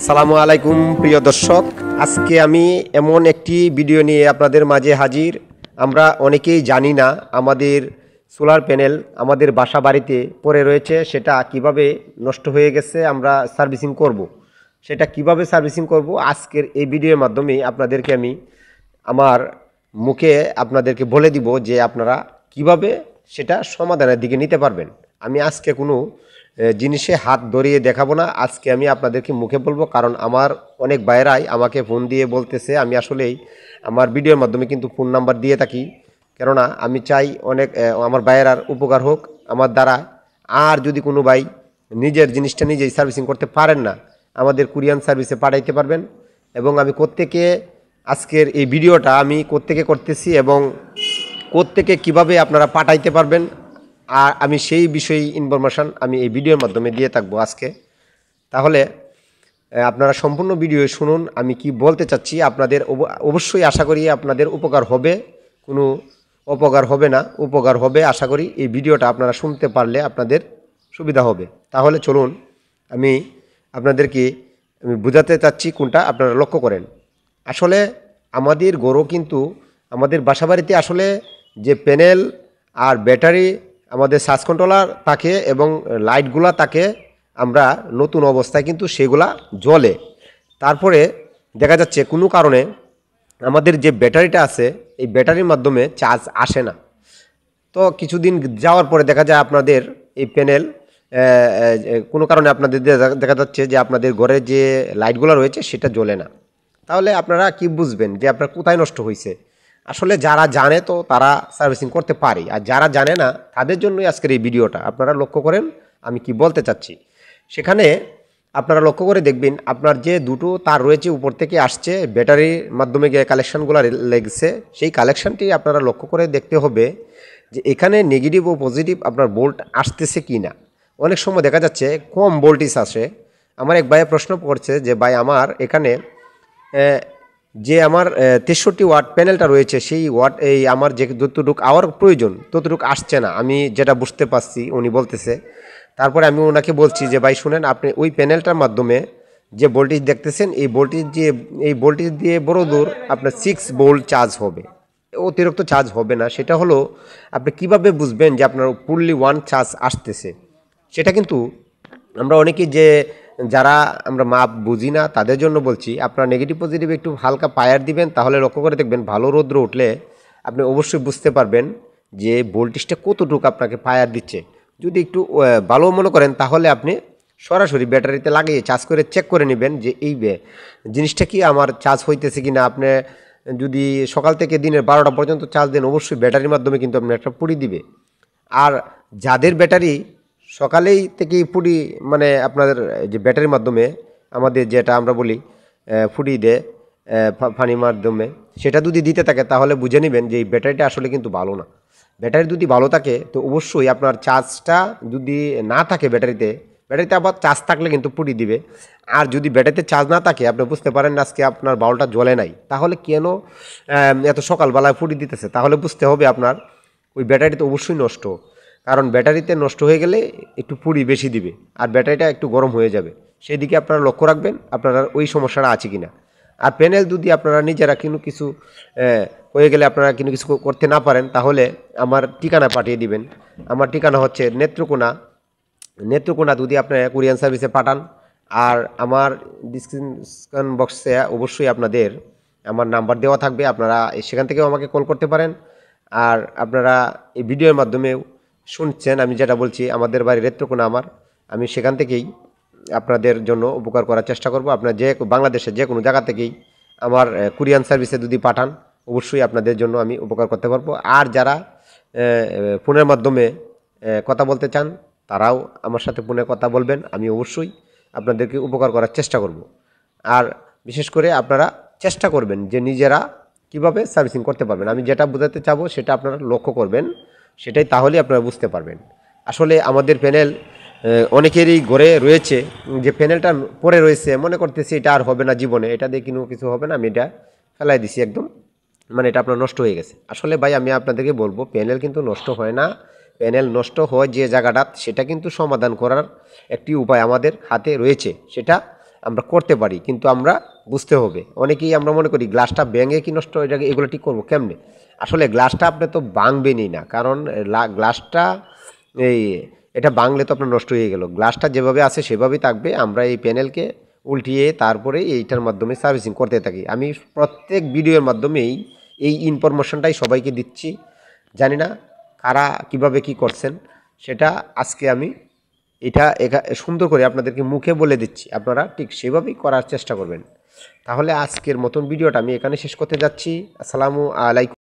আসসালামু আলাইকুম প্রিয় দর্শক আজকে আমি এমন একটি ভিডিও নিয়ে আপনাদের মাঝে হাজির আমরা অনেকেই জানি না আমাদের সোলার প্যানেল আমাদের বাসা বাড়িতে পড়ে রয়েছে সেটা কিভাবে নষ্ট হয়ে গেছে আমরা সার্ভিসিং করব। সেটা কিভাবে সার্ভিসিং করব আজকের এই ভিডিওর মাধ্যমে আপনাদেরকে আমি আমার মুখে আপনাদেরকে বলে দিব যে আপনারা কিভাবে সেটা সমাধানের দিকে নিতে পারবেন আমি আজকে কোনো জিনিসে হাত ধরিয়ে দেখাবো না আজকে আমি আপনাদেরকে মুখে বলবো কারণ আমার অনেক বাইরাই আমাকে ফোন দিয়ে বলতেছে আমি আসলেই আমার ভিডিওর মাধ্যমে কিন্তু ফোন নাম্বার দিয়ে থাকি কেননা আমি চাই অনেক আমার বাইরার উপকার হোক আমার দ্বারা আর যদি কোনো ভাই নিজের জিনিসটা নিজেই সার্ভিসিং করতে পারেন না আমাদের কুরিয়ান সার্ভিসে পাঠাইতে পারবেন এবং আমি কোত্থেকে আজকের এই ভিডিওটা আমি কোত্থেকে করতেছি এবং কোত্থেকে কিভাবে আপনারা পাঠাইতে পারবেন আর আমি সেই বিষয়ে ইনফরমেশান আমি এই ভিডিওর মাধ্যমে দিয়ে থাকবো আজকে তাহলে আপনারা সম্পূর্ণ ভিডিও শুনুন আমি কি বলতে চাচ্ছি আপনাদের অবশ্যই আশা করি আপনাদের উপকার হবে কোনো অপকার হবে না উপকার হবে আশা করি এই ভিডিওটা আপনারা শুনতে পারলে আপনাদের সুবিধা হবে তাহলে চলুন আমি আপনাদেরকে আমি বোঝাতে চাচ্ছি কোনটা আপনারা লক্ষ্য করেন আসলে আমাদের গরু কিন্তু আমাদের বাসাবাড়িতে আসলে যে প্যানেল আর ব্যাটারি আমাদের সার্চ কন্ট্রোলার থাকে এবং লাইটগুলা থাকে আমরা নতুন অবস্থায় কিন্তু সেগুলা জ্বলে তারপরে দেখা যাচ্ছে কোনো কারণে আমাদের যে ব্যাটারিটা আছে এই ব্যাটারির মাধ্যমে চার্জ আসে না তো কিছুদিন যাওয়ার পরে দেখা যায় আপনাদের এই প্যানেল কোনো কারণে আপনাদের দেখা যাচ্ছে যে আপনাদের ঘরে যে লাইটগুলো রয়েছে সেটা জ্বলে না তাহলে আপনারা কি বুঝবেন যে আপনার কোথায় নষ্ট হয়েছে আসলে যারা জানে তো তারা সার্ভিসিং করতে পারে আর যারা জানে না তাদের জন্যই আজকের এই ভিডিওটা আপনারা লক্ষ্য করেন আমি কি বলতে চাচ্ছি সেখানে আপনারা লক্ষ্য করে দেখবেন আপনার যে দুটো তার রয়েছে উপর থেকে আসছে ব্যাটারির মাধ্যমে গিয়ে কালেকশানগুলো লেগছে সেই কালেকশানটি আপনারা লক্ষ্য করে দেখতে হবে যে এখানে নেগেটিভ ও পজিটিভ আপনার বোল্ট আসতেছে কি না অনেক সময় দেখা যাচ্ছে কম ভোল্টেজ আসে আমার এক ভাইয়ে প্রশ্ন করছে যে ভাই আমার এখানে যে আমার তেষট্টি ওয়াট প্যানেলটা রয়েছে সেই ওয়াট এই আমার যে যতটুক আওয়ার প্রয়োজন ততটুক আসছে না আমি যেটা বুঝতে পারছি উনি বলতেছে তারপরে আমি ওনাকে বলছি যে ভাই শুনেন আপনি ওই প্যানেলটার মাধ্যমে যে ভোল্টেজ দেখতেছেন এই ভোল্টেজ দিয়ে এই ভোল্টেজ দিয়ে বড় দূর আপনার সিক্স বোল্ট চার্জ হবে অতিরিক্ত চার্জ হবে না সেটা হলো আপনি কিভাবে বুঝবেন যে আপনার ফুললি ওয়ান চার্জ আসতেছে সেটা কিন্তু আমরা অনেকেই যে যারা আমরা মাপ বুঝি না তাদের জন্য বলছি আপনারা নেগেটিভ পজিটিভ একটু হালকা পায়ার দিবেন তাহলে লক্ষ্য করে দেখবেন ভালো রৌদ্র উঠলে আপনি অবশ্যই বুঝতে পারবেন যে ভোল্টেজটা কতটুকু আপনাকে পায়ার দিচ্ছে যদি একটু ভালো মনে করেন তাহলে আপনি সরাসরি ব্যাটারিতে লাগিয়ে চার্জ করে চেক করে নেবেন যে এই জিনিসটা কি আমার চার্জ হইতেছে কি না আপনি যদি সকাল থেকে দিনের বারোটা পর্যন্ত চার্জ দেন অবশ্যই ব্যাটারির মাধ্যমে কিন্তু আপনার একটা পুড়ি দিবে আর যাদের ব্যাটারি সকালেই থেকে ফুডি মানে আপনাদের যে ব্যাটারির মাধ্যমে আমাদের যেটা আমরা বলি ফুডি দেয় ফানি মাধ্যমে সেটা যদি দিতে থাকে তাহলে বুঝে নেবেন যে এই ব্যাটারিটা আসলে কিন্তু ভালো না ব্যাটারি যদি ভালো থাকে তো অবশ্যই আপনার চার্জটা যদি না থাকে ব্যাটারিতে ব্যাটারিতে আবার চার্জ থাকলে কিন্তু পুটি দিবে আর যদি ব্যাটারিতে চার্জ না থাকে আপনি বুঝতে পারেন আজকে আপনার বাউলটা জ্বলে নাই তাহলে কেন এত সকালবেলায় ফুটি দিতেছে তাহলে বুঝতে হবে আপনার ওই ব্যাটারি তো অবশ্যই নষ্ট কারণ ব্যাটারিতে নষ্ট হয়ে গেলে একটু পুড়ি বেশি দিবে আর ব্যাটারিটা একটু গরম হয়ে যাবে সেই দিকে আপনারা লক্ষ্য রাখবেন আপনারা ওই সমস্যাটা আছে কি না আর প্যানেল যদি আপনারা নিজেরা কোনো কিছু হয়ে গেলে আপনারা কোনো কিছু করতে না পারেন তাহলে আমার ঠিকানা পাঠিয়ে দিবেন আমার ঠিকানা হচ্ছে নেত্রকোনা নেত্রকোনা যদি আপনারা কুরিয়ান সার্ভিসে পাঠান আর আমার ডিসক্রিপশন বক্সে অবশ্যই আপনাদের আমার নাম্বার দেওয়া থাকবে আপনারা সেখান থেকেও আমাকে কল করতে পারেন আর আপনারা এই ভিডিওর মাধ্যমেও শুনছেন আমি যেটা বলছি আমাদের বাড়ির রেত্রকোনা আমার আমি সেখান থেকেই আপনাদের জন্য উপকার করার চেষ্টা করব আপনার যে বাংলাদেশের যে কোনো জায়গা থেকেই আমার কুরিয়ান সার্ভিসে যদি পাঠান অবশ্যই আপনাদের জন্য আমি উপকার করতে পারবো আর যারা ফোনের মাধ্যমে কথা বলতে চান তারাও আমার সাথে ফোনে কথা বলবেন আমি অবশ্যই আপনাদেরকে উপকার করার চেষ্টা করব আর বিশেষ করে আপনারা চেষ্টা করবেন যে নিজেরা কিভাবে সার্ভিসিং করতে পারবেন আমি যেটা বোঝাতে চাবো সেটা আপনারা লক্ষ্য করবেন সেটাই তাহলে আপনারা বুঝতে পারবেন আসলে আমাদের প্যানেল অনেকেরই গড়ে রয়েছে যে প্যানেলটা পরে রয়েছে মনে করতেছি এটা আর হবে না জীবনে এটা দিয়ে কিনো কিছু হবে না আমি এটা ফেলাই দিছি একদম মানে এটা আপনার নষ্ট হয়ে গেছে আসলে ভাই আমি আপনাদেরকে বলবো প্যানেল কিন্তু নষ্ট হয় না প্যানেল নষ্ট হয় যে জায়গাটা সেটা কিন্তু সমাধান করার একটি উপায় আমাদের হাতে রয়েছে সেটা আমরা করতে পারি কিন্তু আমরা বুঝতে হবে অনেকেই আমরা মনে করি গ্লাসটা ব্যাঙে কি নষ্ট হয়ে যাবে এগুলো ঠিক করবো কেমনে আসলে গ্লাসটা আপনি তো ভাঙবেনই না কারণ গ্লাসটা এই এটা বাংলে তো আপনার নষ্ট হয়ে গেল গ্লাসটা যেভাবে আছে সেভাবেই থাকবে আমরা এই প্যানেলকে উল্টিয়ে তারপরে এইটার মাধ্যমে সার্ভিসিং করতে থাকি আমি প্রত্যেক ভিডিওর মাধ্যমেই এই ইনফরমেশনটাই সবাইকে দিচ্ছি জানি না কারা কিভাবে কি করছেন সেটা আজকে আমি এটা সুন্দর করে আপনাদেরকে মুখে বলে দিচ্ছি আপনারা ঠিক সেভাবেই করার চেষ্টা করবেন তাহলে আজকের মতন ভিডিওটা আমি এখানে শেষ করতে যাচ্ছি আসসালামু আলাইকুম